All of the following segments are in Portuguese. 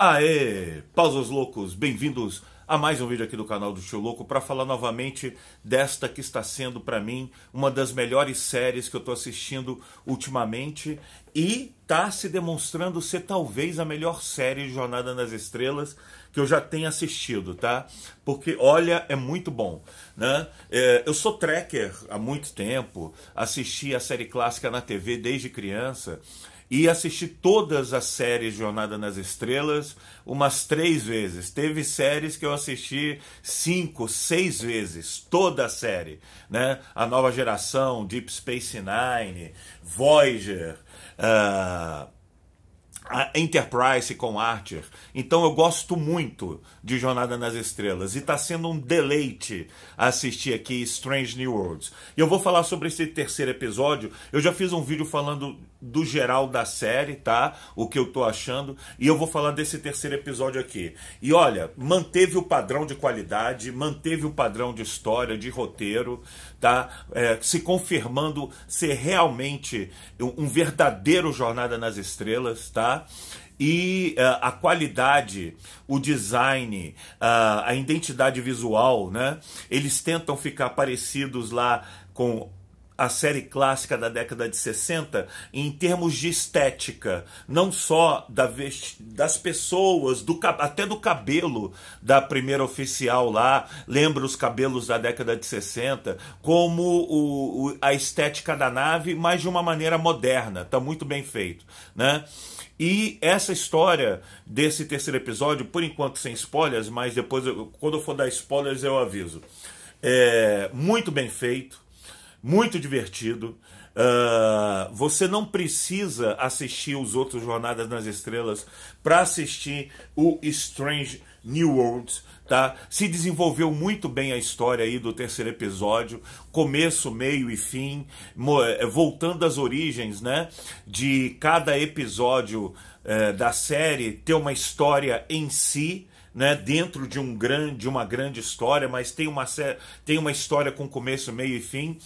Aê, pausos loucos, bem-vindos a mais um vídeo aqui do canal do Tio Louco para falar novamente desta que está sendo para mim uma das melhores séries que eu estou assistindo ultimamente e está se demonstrando ser talvez a melhor série de Jornada nas Estrelas que eu já tenha assistido, tá? Porque olha, é muito bom, né? É, eu sou trekker há muito tempo, assisti a série clássica na TV desde criança e assisti todas as séries Jornada nas Estrelas umas três vezes. Teve séries que eu assisti cinco, seis vezes, toda a série. Né? A Nova Geração, Deep Space Nine, Voyager. Uh a Enterprise com Archer. Então eu gosto muito de Jornada nas Estrelas e está sendo um deleite assistir aqui Strange New Worlds. E eu vou falar sobre esse terceiro episódio. Eu já fiz um vídeo falando do geral da série, tá? O que eu tô achando e eu vou falar desse terceiro episódio aqui. E olha, manteve o padrão de qualidade, manteve o padrão de história, de roteiro tá é, se confirmando ser realmente um, verdadeiro Jornada nas Estrelas, tá? e uh, a qualidade, o design, uh, a identidade visual, né? Eles tentam ficar parecidos lá com a série clássica da década de 60 em termos de estética, não só da das pessoas, do até do cabelo da primeira oficial lá, lembra os cabelos da década de 60, como o, o, a estética da nave, mas de uma maneira moderna, tá muito bem feito, né? E essa história desse terceiro episódio, por enquanto sem spoilers, mas depois, eu, quando eu for dar spoilers, eu aviso. É muito bem feito muito divertido. Uh, você não precisa assistir os outros Jornadas nas Estrelas para assistir o Strange New Worlds, tá? Se desenvolveu muito bem a história aí do terceiro episódio, começo, meio e fim, eh, voltando às origens, né? De cada episódio eh, da série ter uma história em si, né, dentro de um grande, uma grande história, mas tem uma, tem uma história com começo, meio e fim,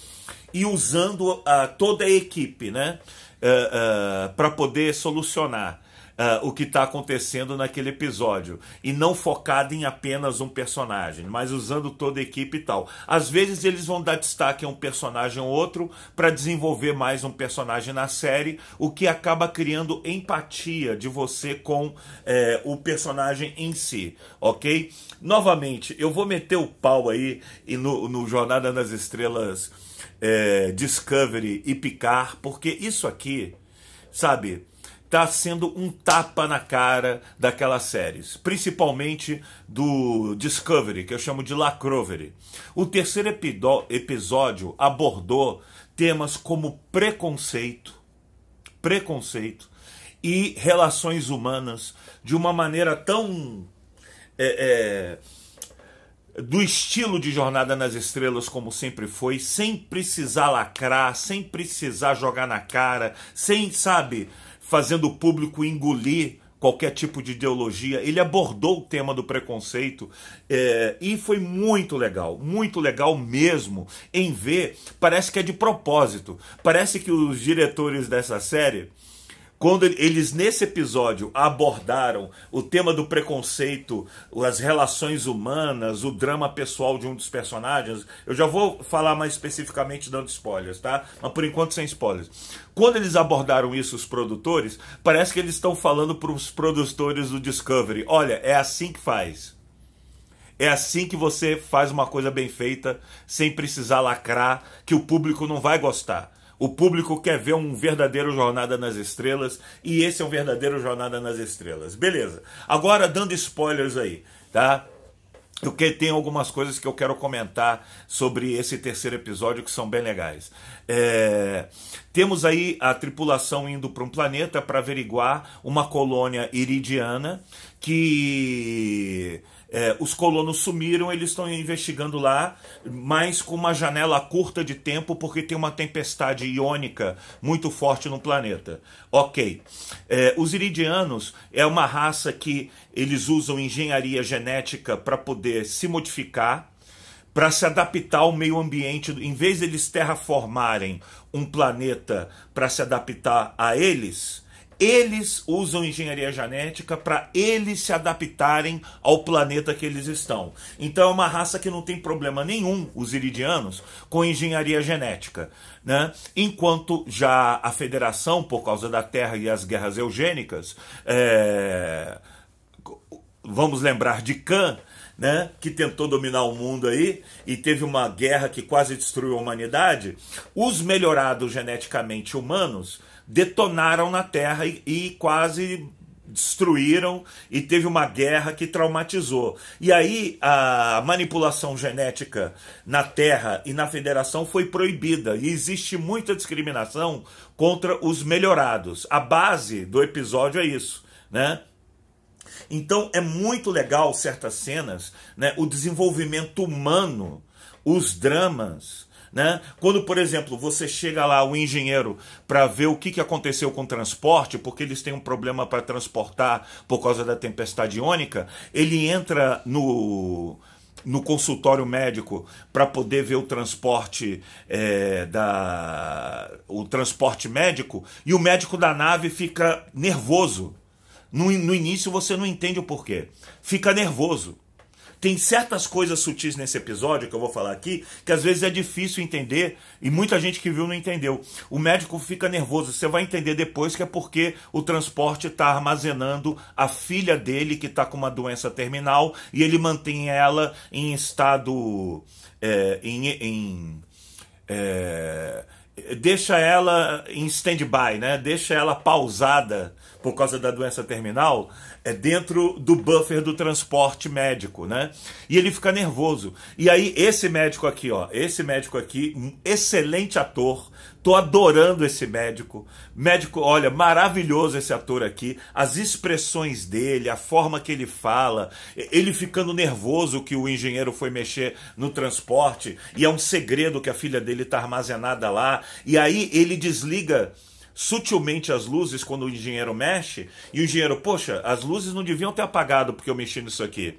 e usando uh, toda a equipe né, uh, eh, uh, eh, para poder solucionar uh, o que está acontecendo naquele episódio e não focado em apenas um personagem, mas usando toda a equipe e tal. Às vezes eles vão dar destaque a um personagem ou outro para desenvolver mais um personagem na série, o que acaba criando empatia de você com é, o personagem em si, ok? Novamente, eu vou meter o pau aí e no, no Jornada nas Estrelas é, Discovery e Picard, porque isso aqui, sabe? está sendo um tapa na cara daquelas séries, principalmente do Discovery, que eu chamo de Lacrovery. O terceiro episódio abordou temas como preconceito, preconceito e relações humanas de uma maneira tão é, é, do estilo de Jornada nas Estrelas, como sempre foi, sem precisar lacrar, sem precisar jogar na cara, sem, sabe, fazendo o público engolir qualquer tipo de ideologia. Ele abordou o tema do preconceito é, e foi muito legal, muito legal mesmo em ver. Parece que é de propósito. Parece que os diretores dessa série quando eles nesse episódio abordaram o tema do preconceito, as relações humanas, o drama pessoal de um dos personagens, eu já vou falar mais especificamente dando spoilers, tá? Mas por enquanto sem spoilers. Quando eles abordaram isso os produtores, parece que eles estão falando para os produtores do Discovery, olha, é assim que faz. É assim que você faz uma coisa bem feita, sem precisar lacrar, que o público não vai gostar. O público quer ver um verdadeiro Jornada nas Estrelas e esse é um verdadeiro Jornada nas Estrelas. Beleza. Agora, dando spoilers aí, tá? Porque tem algumas coisas que eu quero comentar sobre esse terceiro episódio que são bem legais. É... Temos aí a tripulação indo para um planeta para averiguar uma colônia iridiana que é, os colonos sumiram, eles estão investigando lá, mas com uma janela curta de tempo, porque tem uma tempestade iônica muito forte no planeta. Ok. É, os iridianos é uma raça que eles usam engenharia genética para poder se modificar, para se adaptar ao meio ambiente. Em vez de eles terraformarem um planeta para se adaptar a eles, eles usam engenharia genética para eles se adaptarem ao planeta que eles estão. Então é uma raça que não tem problema nenhum, os iridianos, com engenharia genética. Né? Enquanto já a federação, por causa da Terra e as guerras eugênicas, é... vamos lembrar de Khan, né, que tentou dominar o mundo aí e teve uma guerra que quase destruiu a humanidade, os melhorados geneticamente humanos detonaram na terra e, e quase destruíram e teve uma guerra que traumatizou. E aí a manipulação genética na Terra e na Federação foi proibida e existe muita discriminação contra os melhorados. A base do episódio é isso, né? Então é muito legal certas cenas, né? O desenvolvimento humano, os dramas, né? Quando, por exemplo, você chega lá, o engenheiro, para ver o que, que aconteceu com o transporte, porque eles têm um problema para transportar por causa da tempestade iônica, ele entra no, no consultório médico para poder ver o transporte é, da o transporte médico e o médico da nave fica nervoso no, no início você não entende o porquê fica nervoso tem certas coisas sutis nesse episódio que eu vou falar aqui, que às vezes é difícil entender e muita gente que viu não entendeu. O médico fica nervoso, você vai entender depois que é porque o transporte está armazenando a filha dele que está com uma doença terminal e ele mantém ela em estado. É, em, em é, deixa ela em stand-by, né? deixa ela pausada por causa da doença terminal é dentro do buffer do transporte médico, né? E ele fica nervoso. E aí esse médico aqui, ó, esse médico aqui, um excelente ator. Tô adorando esse médico. Médico, olha, maravilhoso esse ator aqui. As expressões dele, a forma que ele fala, ele ficando nervoso que o engenheiro foi mexer no transporte e é um segredo que a filha dele tá armazenada lá. E aí ele desliga sutilmente as luzes quando o engenheiro mexe, e o engenheiro, poxa, as luzes não deviam ter apagado porque eu mexi nisso aqui.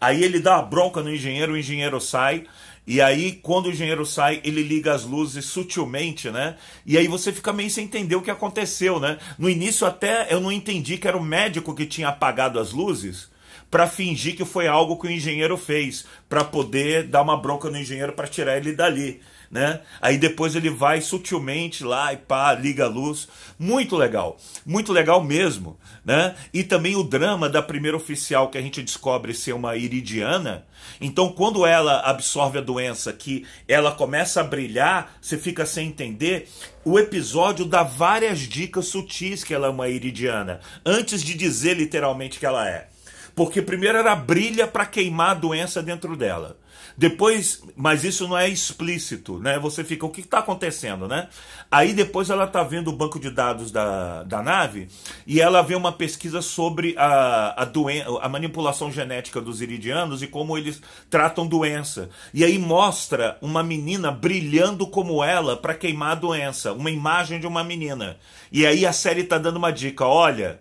Aí ele dá a bronca no engenheiro, o engenheiro sai, e aí quando o engenheiro sai, ele liga as luzes sutilmente, né? E aí você fica meio sem entender o que aconteceu, né? No início até eu não entendi que era o médico que tinha apagado as luzes para fingir que foi algo que o engenheiro fez, para poder dar uma bronca no engenheiro para tirar ele dali né? Aí depois ele vai sutilmente lá e pá, liga a luz. Muito legal, muito legal mesmo, né? E também o drama da primeira oficial que a gente descobre ser uma iridiana. Então, quando ela absorve a doença, que ela começa a brilhar, você fica sem entender. O episódio dá várias dicas sutis que ela é uma iridiana, antes de dizer literalmente que ela é. Porque primeiro ela brilha para queimar a doença dentro dela. Depois, mas isso não é explícito, né? Você fica, o que está acontecendo, né? Aí depois ela está vendo o banco de dados da, da nave e ela vê uma pesquisa sobre a, a, doen a manipulação genética dos iridianos e como eles tratam doença. E aí mostra uma menina brilhando como ela para queimar a doença, uma imagem de uma menina. E aí a série está dando uma dica, olha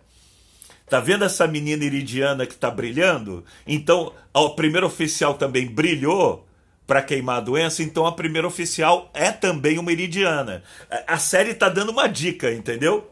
Tá vendo essa menina iridiana que tá brilhando? Então, a primeira oficial também brilhou para queimar a doença, então a primeira oficial é também uma iridiana. A série tá dando uma dica, entendeu?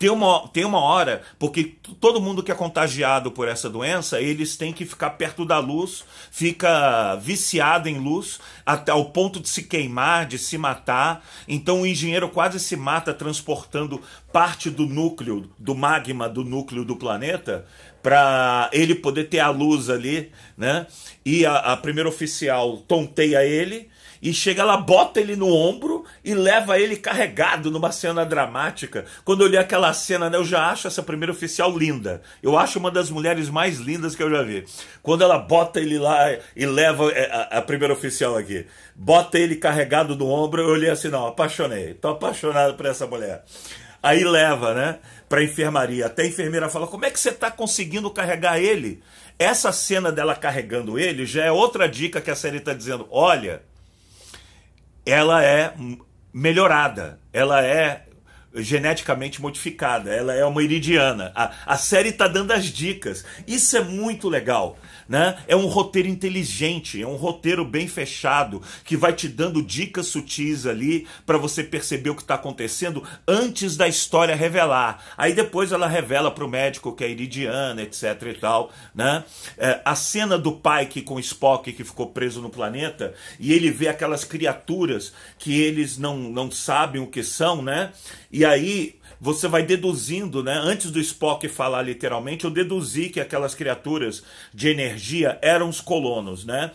Tem uma, tem uma hora, porque todo mundo que é contagiado por essa doença, eles têm que ficar perto da luz, fica viciado em luz, até o ponto de se queimar, de se matar. Então o engenheiro quase se mata transportando parte do núcleo, do magma do núcleo do planeta, para ele poder ter a luz ali, né? E a, a primeira oficial tonteia ele e chega lá, bota ele no ombro e leva ele carregado numa cena dramática. Quando eu li aquela cena, né, eu já acho essa primeira oficial linda. Eu acho uma das mulheres mais lindas que eu já vi. Quando ela bota ele lá e leva é, a, a primeira oficial aqui, bota ele carregado no ombro, eu olhei assim, não, apaixonei, tô apaixonado por essa mulher. Aí leva, né, pra enfermaria. Até a enfermeira fala: como é que você tá conseguindo carregar ele? Essa cena dela carregando ele já é outra dica que a série está dizendo. Olha, ela é melhorada, ela é geneticamente modificada, ela é uma iridiana. A, a série está dando as dicas. Isso é muito legal né? É um roteiro inteligente, é um roteiro bem fechado que vai te dando dicas sutis ali para você perceber o que está acontecendo antes da história revelar. Aí depois ela revela para o médico que é iridiana, etc e tal, né? É, a cena do Pike com o Spock que ficou preso no planeta e ele vê aquelas criaturas que eles não não sabem o que são, né? E aí você vai deduzindo, né? Antes do Spock falar literalmente, eu deduzi que aquelas criaturas de energia eram os colonos, né?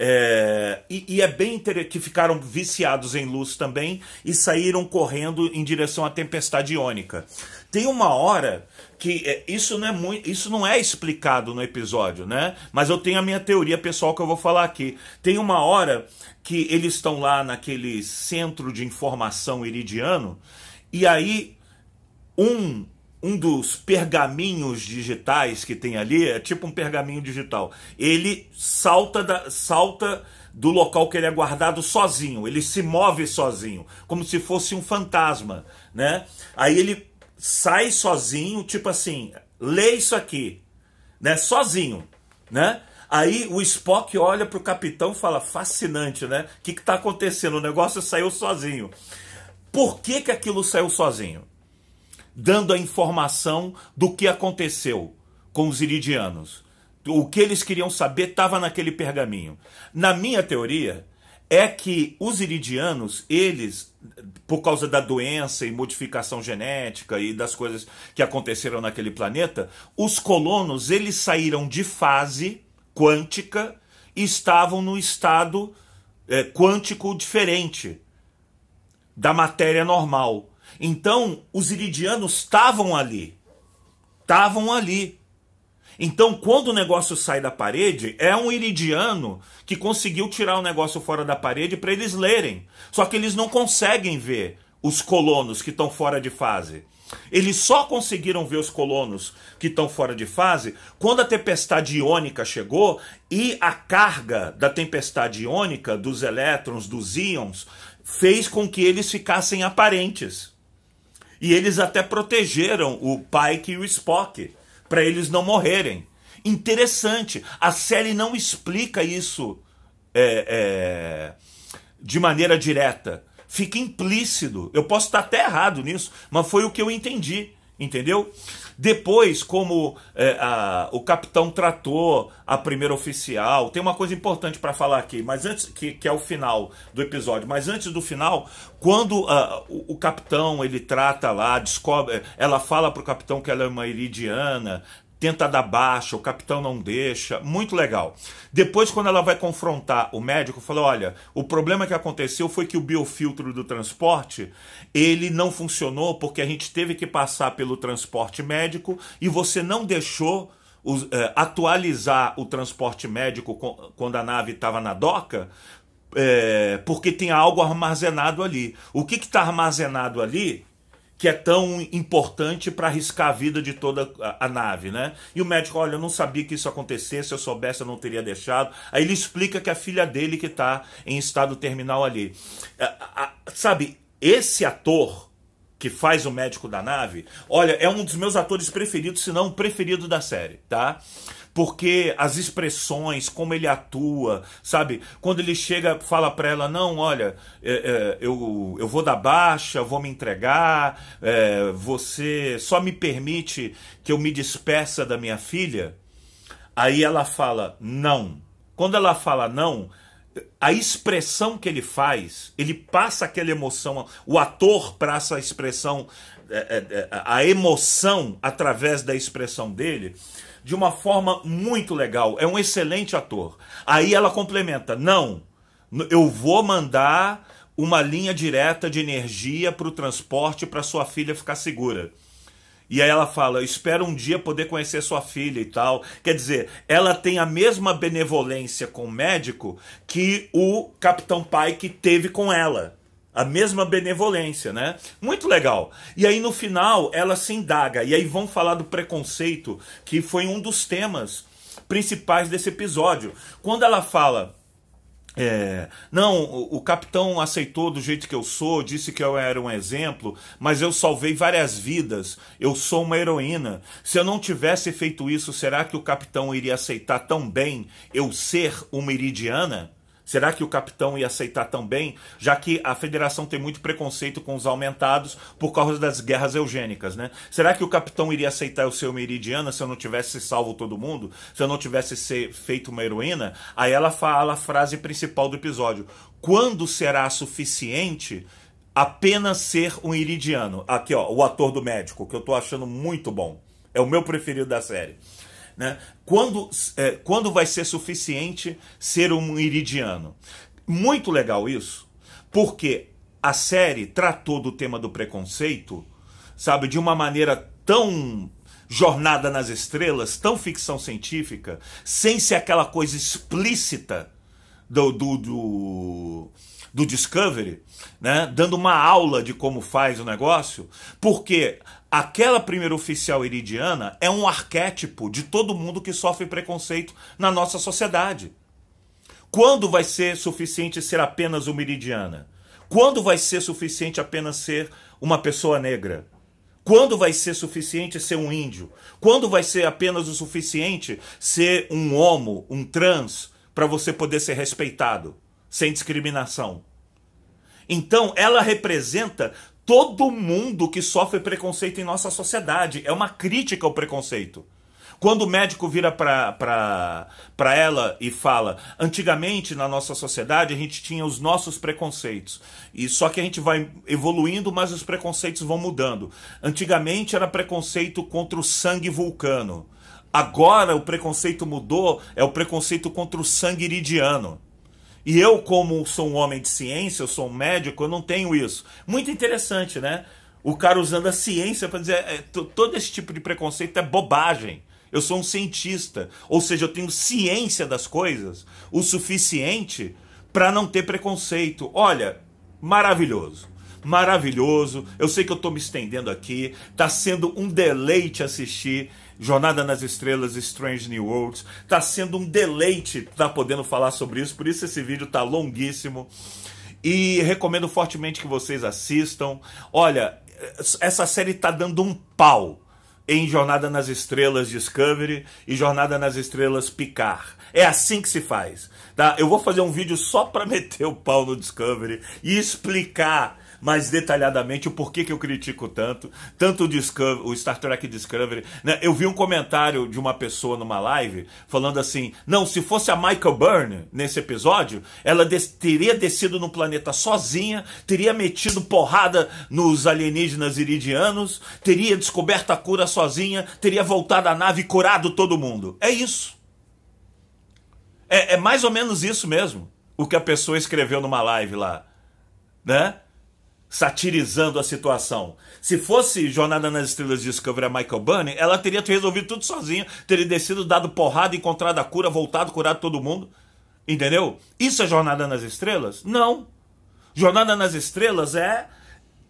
É, e, e, é bem interessante que ficaram viciados em luz também e saíram correndo em direção à tempestade iônica. Tem uma hora que é, isso, não é muito, isso não é explicado no episódio, né? Mas eu tenho a minha teoria pessoal que eu vou falar aqui. Tem uma hora que eles estão lá naquele centro de informação iridiano e aí um um dos pergaminhos digitais que tem ali, é tipo um pergaminho digital. Ele salta da, salta do local que ele é guardado sozinho, ele se move sozinho, como se fosse um fantasma, né? Aí ele sai sozinho, tipo assim, lê isso aqui, né? Sozinho, né? Aí o Spock olha pro capitão e fala: "Fascinante, né? O que que tá acontecendo? O negócio saiu sozinho." Por que que aquilo saiu sozinho? dando a informação do que aconteceu com os iridianos. O que eles queriam saber estava naquele pergaminho. Na minha teoria, é que os iridianos, eles, por causa da doença e modificação genética e das coisas que aconteceram naquele planeta, os colonos, eles saíram de fase quântica e estavam no estado é, quântico diferente da matéria normal. Então, os iridianos estavam ali. Estavam ali. Então, quando o negócio sai da parede, é um iridiano que conseguiu tirar o negócio fora da parede para eles lerem. Só que eles não conseguem ver os colonos que estão fora de fase. Eles só conseguiram ver os colonos que estão fora de fase quando a tempestade iônica chegou e a carga da tempestade iônica, dos elétrons, dos íons, fez com que eles ficassem aparentes. E eles até protegeram o Pike e o Spock para eles não morrerem. Interessante. A série não explica isso é, é, de maneira direta. Fica implícito. Eu posso estar até errado nisso, mas foi o que eu entendi. Entendeu? Depois, como é, a, o capitão tratou a primeira oficial, tem uma coisa importante para falar aqui, mas antes que, que, é o final do episódio. Mas antes do final, quando a, o, o, capitão ele trata lá, descobre, ela fala pro capitão que ela é uma iridiana, tenta dar baixa, o capitão não deixa, muito legal. Depois, quando ela vai confrontar o médico, falou: olha, o problema que aconteceu foi que o biofiltro do transporte, ele não funcionou porque a gente teve que passar pelo transporte médico e você não deixou os, é, atualizar o transporte médico quando a nave estava na doca, é, porque tem algo armazenado ali. O que está armazenado ali que é tão importante para arriscar a vida de toda a, nave, né? E o médico, olha, eu não sabia que isso acontecesse, se eu soubesse eu não teria deixado. Aí ele explica que é a filha dele que está em estado terminal ali. É, sabe, esse ator que faz o médico da nave, olha, é um dos meus atores preferidos, se não o preferido da série, tá? porque as expressões, como ele atua, sabe? Quando ele chega, fala para ela: não, olha, é, é, eu, eu vou dar baixa, vou me entregar, é, você só me permite que eu me despeça da minha filha. Aí ela fala: não. Quando ela fala não, a expressão que ele faz, ele passa aquela emoção, o ator passa a expressão, é, é, é, a emoção através da expressão dele de uma forma muito legal. É um excelente ator. Aí ela complementa: não, eu vou mandar uma linha direta de energia para o transporte para sua filha ficar segura. E aí ela fala: espero um dia poder conhecer sua filha e tal. Quer dizer, ela tem a mesma benevolência com o médico que o Capitão Pike teve com ela a mesma benevolência, né? Muito legal. E aí no final ela se indaga, e aí vão falar do preconceito, que foi um dos temas principais desse episódio. Quando ela fala. É, não, o, o, capitão aceitou do jeito que eu sou, disse que eu era um exemplo, mas eu salvei várias vidas, eu sou uma heroína. Se eu não tivesse feito isso, será que o capitão iria aceitar tão bem eu ser uma iridiana? Será que o capitão ia aceitar também, já que a federação tem muito preconceito com os aumentados por causa das guerras eugênicas, né? Será que o capitão iria aceitar o seu Meridiana se eu não tivesse salvo todo mundo? Se eu não tivesse feito uma heroína? Aí ela fala a frase principal do episódio: "Quando será suficiente?" Apenas ser um iridiano. Aqui, ó, o ator do médico, que eu tô achando muito bom. É o meu preferido da série. Né? Quando, é, quando vai ser suficiente ser um iridiano? Muito legal isso, porque a série tratou do tema do preconceito, sabe, de uma maneira tão jornada nas estrelas, tão ficção científica, sem ser aquela coisa explícita do, do, do, do Discovery, né? dando uma aula de como faz o negócio, porque Aquela primeira oficial iridiana é um arquétipo de todo mundo que sofre preconceito na nossa sociedade. Quando vai ser suficiente ser apenas uma iridiana? Quando vai ser suficiente apenas ser uma pessoa negra? Quando vai ser suficiente ser um índio? Quando vai ser apenas o suficiente ser um homo, um trans, para você poder ser respeitado, sem discriminação? Então, ela representa todo mundo que sofre preconceito em nossa sociedade. É uma crítica ao preconceito. Quando o médico vira para ela e fala: antigamente na nossa sociedade a gente tinha os nossos preconceitos, e só que a gente vai evoluindo, mas os preconceitos vão mudando. Antigamente era preconceito contra o sangue vulcano. Agora o preconceito mudou, é o preconceito contra o sangue iridiano. E eu, como sou um homem de ciência, eu sou um médico, eu não tenho isso. Muito interessante, né? O cara usando a ciência para dizer é, todo esse tipo de preconceito é bobagem. Eu sou um cientista, ou seja, eu tenho ciência das coisas o suficiente para não ter preconceito. Olha, maravilhoso. Maravilhoso. Eu sei que eu estou me estendendo aqui, está sendo um deleite assistir Jornada nas Estrelas, Strange New Worlds. Tá sendo um deleite estar tá podendo falar sobre isso, por isso esse vídeo tá longuíssimo. E recomendo fortemente que vocês assistam. Olha, essa série tá dando um pau em Jornada nas Estrelas Discovery e Jornada nas Estrelas Picard. É assim que se faz, tá? Eu vou fazer um vídeo só para meter o pau no Discovery e explicar mais detalhadamente o porquê que eu critico tanto, tanto o, Discovery, o Star Trek Discovery. Né? Eu vi um comentário de uma pessoa numa live falando assim: não, se fosse a Michael Byrne nesse episódio, ela des teria descido no planeta sozinha, teria metido porrada nos alienígenas iridianos, teria descoberto a cura sozinha, teria voltado à nave e curado todo mundo. É isso. É, é mais ou menos isso mesmo o que a pessoa escreveu numa live lá, né? satirizando a situação. Se fosse Jornada nas Estrelas de Discovery Michael Burney, ela teria resolvido tudo sozinha, teria descido, dado porrada, encontrado a cura, voltado, curado todo mundo. Entendeu? Isso é Jornada nas Estrelas? Não. Jornada nas Estrelas é,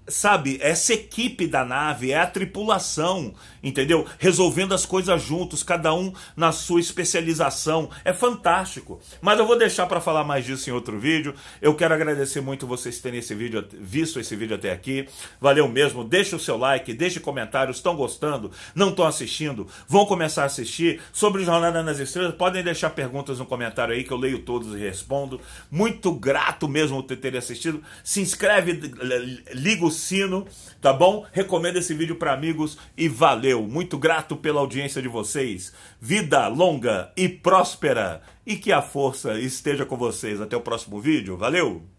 sabe, é essa equipe da nave, é a tripulação, entendeu? Resolvendo as coisas juntos, cada um na sua especialização. É fantástico. Mas eu vou deixar para falar mais disso em outro vídeo. Eu quero agradecer muito vocês terem esse vídeo, visto esse vídeo até aqui. Valeu mesmo. Deixe o seu like, deixe comentários. Estão gostando? Não estão assistindo? Vão começar a assistir? Sobre Jornada nas Estrelas, podem deixar perguntas no comentário aí que eu leio todos e respondo. Muito grato mesmo por terem assistido. Se inscreve, liga o sino, tá bom? Recomenda esse vídeo para amigos e valeu deu. Muito grato pela audiência de vocês. Vida longa e próspera e que a força esteja com vocês. Até o próximo vídeo. Valeu!